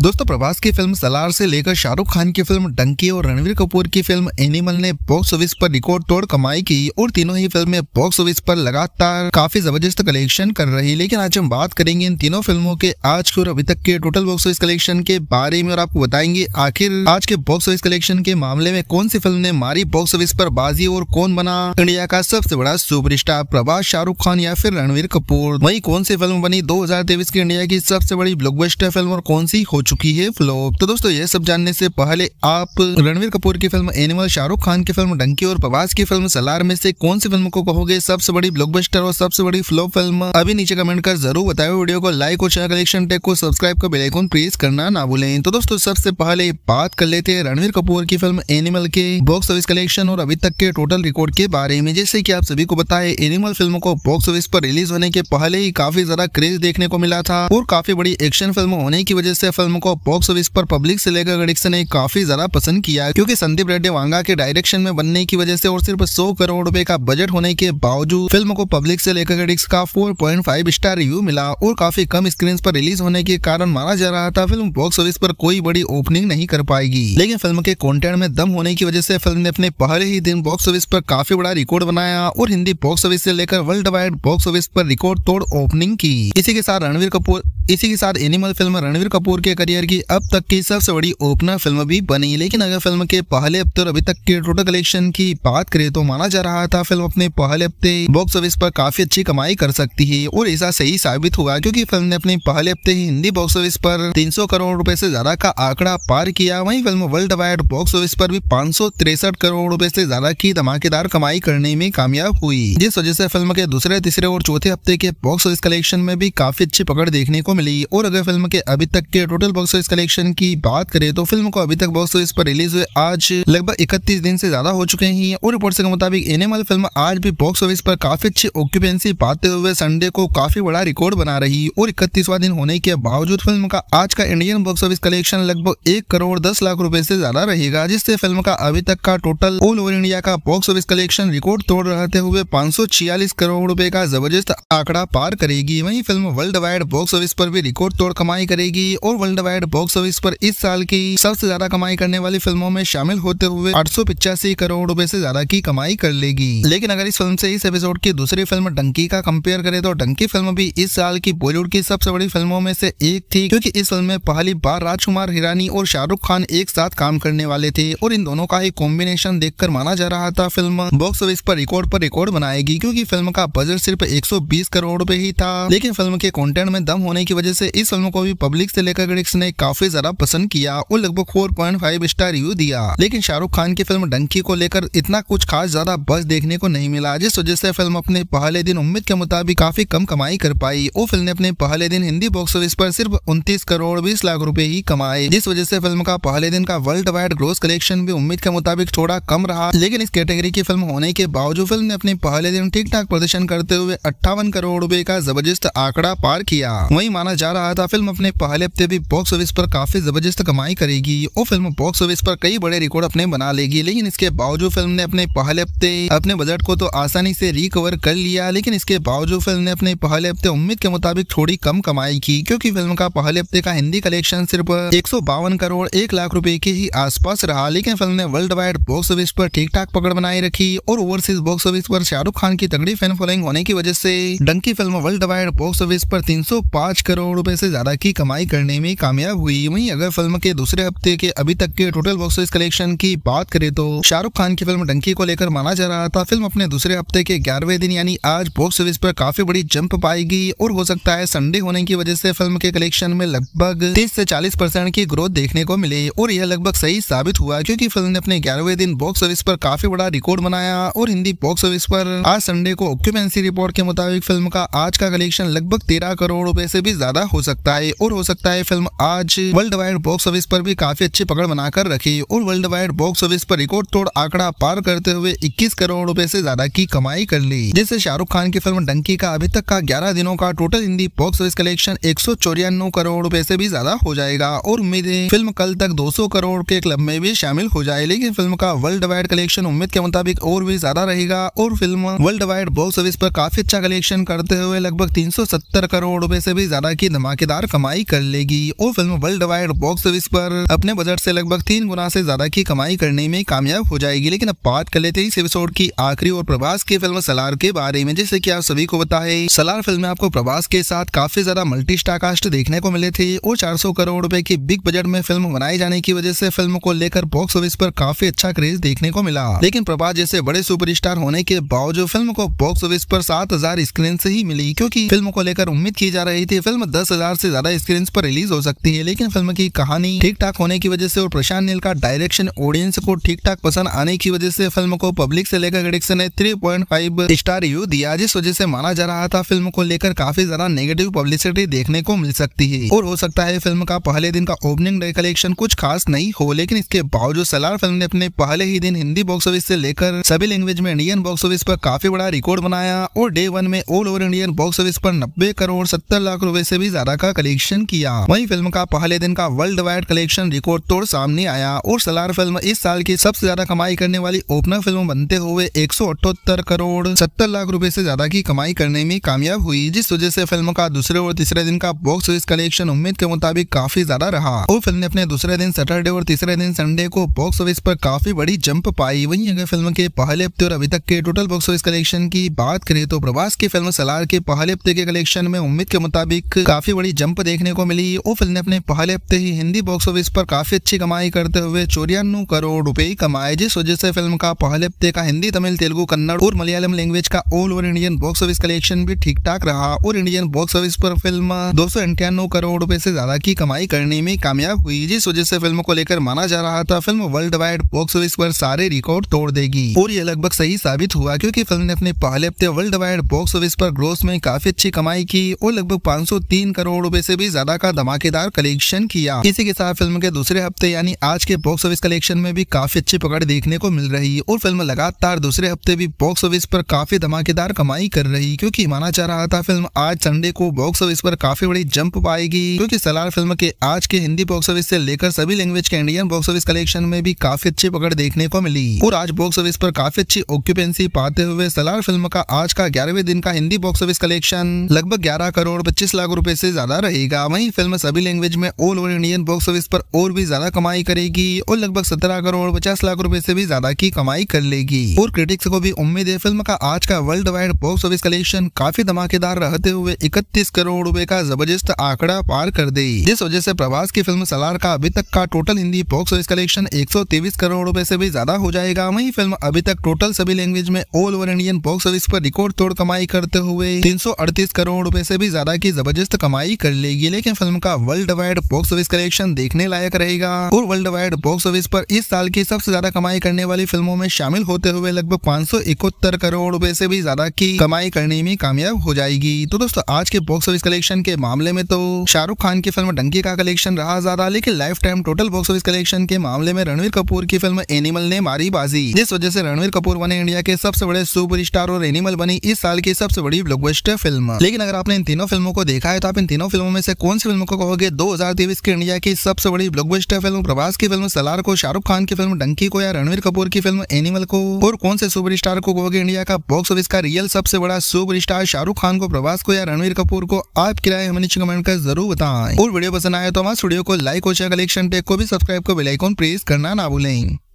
दोस्तों प्रभास की फिल्म सलार से लेकर शाहरुख खान की फिल्म डंकी और रणवीर कपूर की फिल्म एनिमल ने बॉक्स ऑफिस पर रिकॉर्ड तोड़ कमाई की और तीनों ही फिल्में बॉक्स ऑफिस पर लगातार काफी जबरदस्त कलेक्शन कर रही लेकिन आज हम बात करेंगे इन तीनों फिल्मों के आज के और अभी तक के टोटल बॉक्स ऑफिस कलेक्शन के बारे में और आपको बताएंगे आखिर आज के बॉक्स ऑफिस कलेक्शन के मामले में कौन सी फिल्म ने मारी बॉक्स ऑफिस पर बाजी और कौन बना इंडिया का सबसे बड़ा सुपर प्रभास शाहरुख खान या फिर रणवीर कपूर वही कौन सी फिल्म बनी दो की इंडिया की सबसे बड़ी ब्लॉकबस्टर फिल्म और कौन सी हो चुकी है फ्लॉप तो दोस्तों ये सब जानने से पहले आप रणवीर कपूर की फिल्म एनिमल शाहरुख खान की फिल्म डंकी और प्रवास की फिल्म सलार में से कौन सी फिल्म को कहोगे सबसे बड़ी ब्लॉकबस्टर और सबसे बड़ी फ्लॉप फिल्म अभी नीचे कमेंट कर जरूर बताए वीडियो को लाइक और शेयर कलेक्शन टेक को सब्सक्राइब का बेलाइकोन प्रेस करना ना भूलें तो दोस्तों सबसे पहले बात कर लेते हैं रणवीर कपूर की फिल्म एनिमल के बॉक्स ऑफिस कलेक्शन और अभी तक के टोटल रिकॉर्ड के बारे में जैसे की आप सभी को बताए एनिमल फिल्म को बॉक्स ऑफिस पर रिलीज होने के पहले ही काफी ज्यादा क्रेज देखने को मिला था और काफी बड़ी एक्शन फिल्म होने की वजह से फिल्म को बॉक्स ऑफिस पर पब्लिक से लेकर क्रिटिक्स ने काफी ज्यादा पसंद किया क्योंकि संदीप रेड्डी वांगा के डायरेक्शन में बनने की वजह से और सिर्फ सौ करोड़ रूपए का बजट होने के बावजूद फिल्म को पब्लिक से लेकर क्रिटिक्स का 4.5 स्टार रिव्यू मिला और काफी कम स्क्रीन पर रिलीज होने के कारण माना जा रहा था फिल्म बॉक्स ऑफिस पर कोई बड़ी ओपनिंग नहीं कर पाएगी लेकिन फिल्म के कॉन्टेंट में दम होने की वजह से फिल्म ने अपने पहले ही दिन बॉक्स ऑफिस पर काफी बड़ा रिकॉर्ड बनाया और हिंदी बॉक्स ऑफिस से लेकर वर्ल्ड वाइड बॉक्स ऑफिस पर रिकॉर्ड तोड़ ओपनिंग की इसी के साथ रणवीर कपूर इसी के साथ एनिमल फिल्म रणवीर कपूर के करियर की अब तक की सबसे बड़ी ओपनर फिल्म भी बनी लेकिन अगर फिल्म के पहले हफ्ते और अभी तक के टोटल कलेक्शन की बात करें तो माना जा रहा था फिल्म अपने पहले हफ्ते बॉक्स ऑफिस पर काफी अच्छी कमाई कर सकती है और ऐसा सही साबित हुआ क्योंकि फिल्म ने अपने पहले हफ्ते ही हिंदी बॉक्स ऑफिस पर 300 करोड़ रुपए से ज्यादा का आंकड़ा पार किया वहीं film world wide box office पर भी पांच करोड़ रुपए से ज्यादा की धमाकेदार कमाई करने में कामयाब हुई जिस वजह से फिल्म के दूसरे तीसरे और चौथे हफ्ते के बॉक्स ऑफिस कलेक्शन में भी काफी अच्छी पकड़ देखने को मिली और अगर फिल्म के अभी तक के टोटल बॉक्स ऑफिस कलेक्शन की बात करें तो फिल्म को अभी तक बॉक्स ऑफिस पर रिलीज हुए आज लगभग इकतीस दिन से ज्यादा हो चुके हैं और रिपोर्ट के मुताबिक एनिमल फिल्म आज भी बॉक्स ऑफिस पर काफी अच्छी ऑक्यूपेंसी पाते हुए संडे को काफी बड़ा रिकॉर्ड बना रही और इकतीसवा दिन होने के बावजूद फिल्म का आज का इंडियन बॉक्स ऑफिस कलेक्शन लगभग एक करोड़ दस लाख रूपए ऐसी ज्यादा रहेगा जिससे फिल्म का अभी तक का टोटल ऑल ओवर इंडिया का बॉक्स ऑफिस कलेक्शन रिकॉर्ड तोड़ रहते हुए 546 करोड़ रूपए का जबरदस्त आंकड़ा पार करेगी वही film world wide box office पर भी रिकॉर्ड तोड़ कमाई करेगी और वर्ल्ड वर्ल्ड बॉक्स ऑफिस पर इस साल की सबसे ज्यादा कमाई करने वाली फिल्मों में शामिल होते हुए आठ करोड़ रूपए ऐसी ज्यादा की कमाई कर लेगी लेकिन अगर इस फिल्म ऐसी इस एपिसोड की दूसरी फिल्म डंकी का कम्पेयर करे तो डंकी फिल्म भी इस साल की बॉलीवुड की सबसे बड़ी फिल्मों में से एक थी क्यूँकी इस फिल्म में पहली बार राजकुमार हिरानी और शाहरुख खान एक साथ काम करने वाले थे और इन दोनों का एक कॉम्बिनेशन देखकर माना जा रहा था फिल्म बॉक्स ऑफिस पर रिकॉर्ड पर रिकॉर्ड बनाएगी क्योंकि फिल्म का बजट सिर्फ 120 करोड़ रूपए ही था लेकिन फिल्म के कंटेंट में दम होने की वजह से इस फिल्म को भी पब्लिक से लेकर ने काफी ज्यादा पसंद किया और लगभग four point five star review दिया लेकिन शाहरुख खान की फिल्म डंकी को लेकर इतना कुछ खास ज्यादा बस देखने को नहीं मिला जिस वजह से फिल्म अपने पहले दिन उम्मीद के मुताबिक काफी कम कमाई कर पाई और फिल्म ने अपने पहले दिन हिंदी बॉक्स ऑफिस पर सिर्फ उनतीस करोड़ बीस लाख रूपए ही कमाए जिस वजह से फिल्म का पहले दिन का वर्ल्ड वाइड ग्रोस कलेक्शन भी उम्मीद के मुताबिक थोड़ा कम रहा लेकिन इस कैटेगरी की फिल्म होने के बावजूद फिल्म ने अपने पहले दिन ठीक ठाक प्रदर्शन करते हुए अट्ठावन करोड़ रूपए का जबरदस्त आंकड़ा पार किया वही माना जा रहा था फिल्म अपने पहले हफ्ते भी बॉक्स बॉक्स ऑफिस पर काफ़ी ज़बरदस्त कमाई करेगी और फिल्म बॉक्स ऑफिस पर कई बड़े रिकॉर्ड अपने बना लेगी लेकिन इसके बावजूद फिल्म ने अपने पहले हफ्ते अपने बजट को तो आसानी से रिकवर कर लिया लेकिन इसके बावजूद फिल्म ने अपने पहले हफ्ते उम्मीद के मुताबिक थोड़ी कम कमाई की क्योंकि फिल्म का पहले हफ्ते का हिंदी कलेक्शन सिर्फ एक करोड़ एक लाख रुपए के ही आसपास रहा लेकिन फिल्म ने वर्ल्ड वाइड बॉक्स ऑफिस पर ठीक ठाक पकड़ बनाई रखी और ओवरसीज बॉक्स ऑफिस पर शाहरुख खान की तगड़ी फैन फॉलोइंग होने की वजह से Dunki film world wide box office पर 305 करोड़ रुपए से ज्यादा की कमाई करने में कामयाब हुई वहीं अगर फिल्म के दूसरे हफ्ते के अभी तक के टोटल बॉक्स कलेक्शन की बात करें तो शाहरुख खान की फिल्म डंकी को लेकर माना जा रहा था फिल्म अपने दूसरे हफ्ते के ग्यारहवें दिन यानी आज बॉक्स ऑफिस पर काफी बड़ी जंप पाएगी और हो सकता है संडे होने की वजह से फिल्म के कलेक्शन में लगभग तीस से चालीस परसेंट की ग्रोथ देखने को मिली और यह लगभग सही साबित हुआ क्यूँकी फिल्म ने अपने ग्यारहवें दिन बॉक्स ऑफिस पर काफी बड़ा रिकॉर्ड बनाया और हिंदी बॉक्स ऑफिस पर आज संडे को ऑक्यूपेंसी रिपोर्ट के मुताबिक फिल्म का आज का कलेक्शन लगभग तेरह करोड़ रूपए से भी ज्यादा हो सकता है और हो सकता है फिल्म आज वर्ल्ड वाइड बॉक्स ऑफिस पर भी काफी अच्छी पकड़ बनाकर रखी और वर्ल्ड वाइड बॉक्स ऑफिस पर रिकॉर्ड तोड़ आंकड़ा पार करते हुए 21 करोड़ रुपए से ज्यादा की कमाई कर ली जिससे शाहरुख खान की फिल्म डंकी का अभी तक का 11 दिनों का total Hindi box office collection एक करोड़ रूपए ऐसी भी ज्यादा हो जाएगा और उम्मीद है फिल्म कल तक दो करोड़ के क्लब में भी शामिल हो जाए लेकिन फिल्म का वर्ल्ड वाइड कलेक्शन उम्मीद के मुताबिक और भी ज्यादा रहेगा और film world wide box office पर काफी अच्छा कलेक्शन करते हुए लगभग तीन करोड़ रुपए से भी ज्यादा की धमाकेदार कमाई कर लेगी और film world wide box office पर अपने बजट से लगभग तीन गुना से ज्यादा की कमाई करने में कामयाब हो जाएगी लेकिन अब बात कर लेते हैं इस एपिसोड की आखिरी और प्रभास की फिल्म सलार के बारे में जैसे की आप सभी को बताए सलार फिल्म में आपको प्रभास के साथ काफी ज्यादा मल्टी स्टार कास्ट देखने को मिले थे और चार करोड़ रूपए की बिग बजट में फिल्म बनाई जाने की वजह से फिल्म को लेकर बॉक्स ऑफिस पर काफी अच्छा क्रेज देखने को मिला लेकिन प्रभास जैसे बड़े सुपरस्टार होने के बावजूद फिल्म को बॉक्स ऑफिस पर 7000 स्क्रीन से ही मिली क्योंकि फिल्म को लेकर उम्मीद की जा रही थी फिल्म 10000 से ज्यादा स्क्रीन पर रिलीज हो सकती सकती है लेकिन फिल्म की कहानी ठीक ठाक होने की वजह से और प्रशांत नील का डायरेक्शन ऑडियंस को ठीक ठाक पसंद आने की वजह से फिल्म को पब्लिक से लेकर क्रिटिक्स ने 3.5 स्टार रिव्यू दिया जिस वजह से माना जा रहा था फिल्म को लेकर काफी ज्यादा नेगेटिव पब्लिसिटी देखने को मिल सकती है और हो सकता है फिल्म का पहले दिन का ओपनिंग डे कलेक्शन कुछ खास नहीं हो लेकिन इसके बावजूद सलार फिल्म ने अपने पहले ही दिन हिंदी बॉक्स ऑफिस से लेकर सभी लैंग्वेज में इंडियन बॉक्स ऑफिस पर काफी बड़ा रिकॉर्ड बनाया और डे वन में all over Indian box office पर नब्बे करोड़ सत्तर लाख रूपए ऐसी भी ज्यादा का कलेक्शन किया वही फिल्म का पहले दिन का वर्ल्ड वाइड कलेक्शन रिकॉर्ड तोड़ सामने आया और सलार फिल्म इस साल की सबसे ज्यादा कमाई करने वाली ओपनर फिल्म बनते हुए एक करोड़ सत्तर लाख रूपए ऐसी ज्यादा की कमाई करने में कामयाब हुई जिस वजह ऐसी फिल्म का दूसरे और तीसरे दिन का बॉक्स ऑफिस कलेक्शन उम्मीद के मुताबिक काफी ज्यादा रहा और फिल्म ने अपने दूसरे दिन सैटरडे और तीसरे दिन संडे को बॉक्स ऑफिस पर काफी बड़ी जंप पाई वहीं अगर फिल्म के पहले हफ्ते और अभी तक के टोटल बॉक्स ऑफिस कलेक्शन की बात करें तो प्रवास की फिल्म सलार के पहले हफ्ते के कलेक्शन में उम्मीद के मुताबिक काफी बड़ी जंप देखने को मिली और फिल्म ने अपने पहले हफ्ते ही हिंदी बॉक्स ऑफिस पर काफ़ी अच्छी कमाई करते हुए चौरानवे करोड़ रुपए ही कमाए जिस वजह से फिल्म का पहले हफ्ते का हिंदी तमिल तेलुगु कन्नड़ और मलयालम लैंग्वेज का all over Indian box office collection भी ठीक ठाक रहा और इंडियन बॉक्स ऑफिस पर फिल्म दो करोड़ रुपए से ज्यादा की कमाई करने में कामयाब हुई जिस वजह से फिल्म को लेकर माना जा रहा था film world wide box office पर सारे रिकॉर्ड तोड़ देगी और ये लगभग सही साबित हुआ क्योंकि फिल्म ने अपने पहले हफ्ते वर्ल्ड वाइड बॉक्स ऑफिस पर ग्रोथ में काफी अच्छी कमाई की और लगभग तीन करोड़ रुपए से भी ज्यादा का धमाकेदार शानदार कलेक्शन किया इसी के साथ फिल्म के दूसरे हफ्ते यानी आज के बॉक्स ऑफिस कलेक्शन में भी काफी अच्छी पकड़ देखने को मिल रही है और फिल्म लगातार दूसरे हफ्ते भी बॉक्स ऑफिस पर काफी धमाकेदार कमाई कर रही क्योंकि माना जा रहा था फिल्म आज संडे को बॉक्स ऑफिस पर काफी बड़ी जंप पाएगी क्योंकि सलार फिल्म के आज के हिंदी बॉक्स ऑफिस से लेकर सभी लैंग्वेज के इंडियन बॉक्स ऑफिस कलेक्शन में भी काफी अच्छी पकड़ देखने को मिली और आज बॉक्स ऑफिस पर काफी अच्छी ऑक्यूपेंसी पाते हुए सलार फिल्म का आज का ग्यारहवें दिन का हिंदी बॉक्स ऑफिस कलेक्शन लगभग ग्यारह करोड़ पच्चीस लाख रूपए ऐसी ज्यादा रहेगा वही फिल्म सभी लैंग्वेज में all over Indian box office पर और भी ज्यादा कमाई करेगी और लगभग सत्रह करोड़ पचास लाख रूपए ऐसी भी ज्यादा की कमाई कर लेगी और क्रिटिक्स को भी उम्मीद है फिल्म का आज का world wide box office collection काफी धमाकेदार रहते हुए इकतीस करोड़ रूपए का जबरदस्त आंकड़ा पार कर दे जिस वजह ऐसी प्रवास की फिल्म सलार का अभी तक का total Hindi box office collection एक करोड़ रूपए ऐसी भी ज्यादा हो जाएगा वही फिल्म अभी तक टोटल सभी लैंग्वेज में all over Indian box office पर रिकॉर्ड तोड़ कमाई करते हुए 338 करोड़ रुपए से भी ज्यादा की जबरदस्त कमाई कर लेगी लेकिन फिल्म का world world wide box office collection देखने लायक रहेगा और वर्ल्ड वाइड बॉक्स ऑफिस पर इस साल की सबसे ज्यादा कमाई करने वाली फिल्मों में शामिल होते हुए लगभग पाँच करोड़ रूपए ऐसी भी ज्यादा की कमाई करने में कामयाब हो जाएगी तो दोस्तों आज के बॉक्स ऑफिस कलेक्शन के मामले में तो शाहरुख खान की फिल्म डंकी का कलेक्शन रहा ज्यादा लेकिन lifetime total box office collection के मामले में रणवीर कपूर की फिल्म एनिमल ने मारी बाजी जिस वजह से रणवीर कपूर बने इंडिया के सबसे बड़े सुपर स्टार और एनिमल बनी इस साल की सबसे बड़ी ब्लॉकबस्टर फिल्म लेकिन अगर आपने इन तीनों फिल्मों को देखा है तो आप इन तीनों फिल्मों में से कौन सी फिल्म को कहोगे लिए 2023 के इंडिया की सबसे बड़ी ब्लॉकबस्टर फिल्म प्रभास की फिल्म सलार को शाहरुख खान की फिल्म डंकी को या रणवीर कपूर की फिल्म एनिमल को और कौन से सुपरस्टार को कहोगे इंडिया का बॉक्स ऑफिस का रियल सबसे बड़ा सुपरस्टार शाहरुख खान को प्रभास को या रणवीर कपूर को आप किराए हमें नीचे कमेंट कर जरूर बताएं और वीडियो पसंद आए तो हमारे स्टूडियो को लाइक और शेयर कलेक्शन टेक को भी सब्सक्राइब को बेलाइकॉन प्रेस करना ना भूलें